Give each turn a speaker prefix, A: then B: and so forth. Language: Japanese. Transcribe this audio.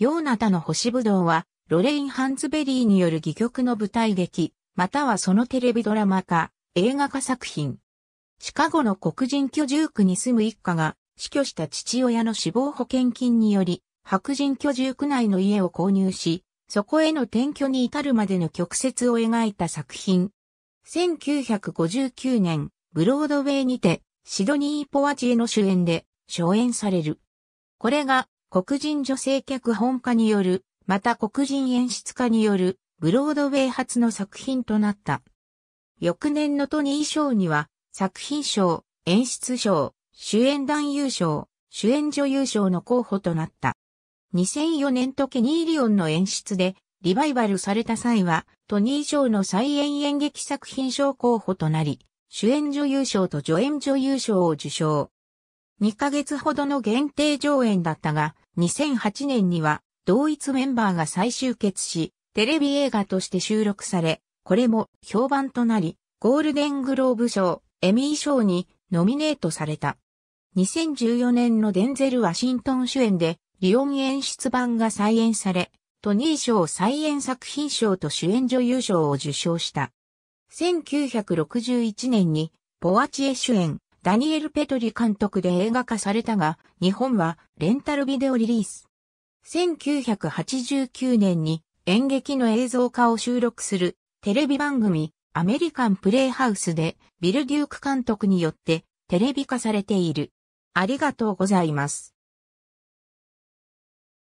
A: ヨーナタの星ぶどうは、ロレイン・ハンズベリーによる戯曲の舞台劇、またはそのテレビドラマ化、映画化作品。シカゴの黒人居住区に住む一家が、死去した父親の死亡保険金により、白人居住区内の家を購入し、そこへの転居に至るまでの曲折を描いた作品。1959年、ブロードウェイにて、シドニー・ポワチエの主演で、初演される。これが、黒人女性脚本家による、また黒人演出家による、ブロードウェイ初の作品となった。翌年のトニー賞には、作品賞、演出賞、主演男優賞、主演女優賞の候補となった。2004年とケニー・リオンの演出で、リバイバルされた際は、トニー賞の再演演劇作品賞候補となり、主演女優賞と助演女優賞を受賞。2ヶ月ほどの限定上演だったが、2008年には同一メンバーが再集結し、テレビ映画として収録され、これも評判となり、ゴールデングローブ賞、エミー賞にノミネートされた。2014年のデンゼル・ワシントン主演で、リオン演出版が再演され、トニー賞再演作品賞と主演女優賞を受賞した。1961年に、ポワチエ主演、ダニエル・ペトリ監督で映画化されたが、日本はレンタルビデオリリース。1989年に演劇の映像化を収録するテレビ番組アメリカンプレイハウスでビル・デューク監督によってテレビ化されている。ありがとうございます。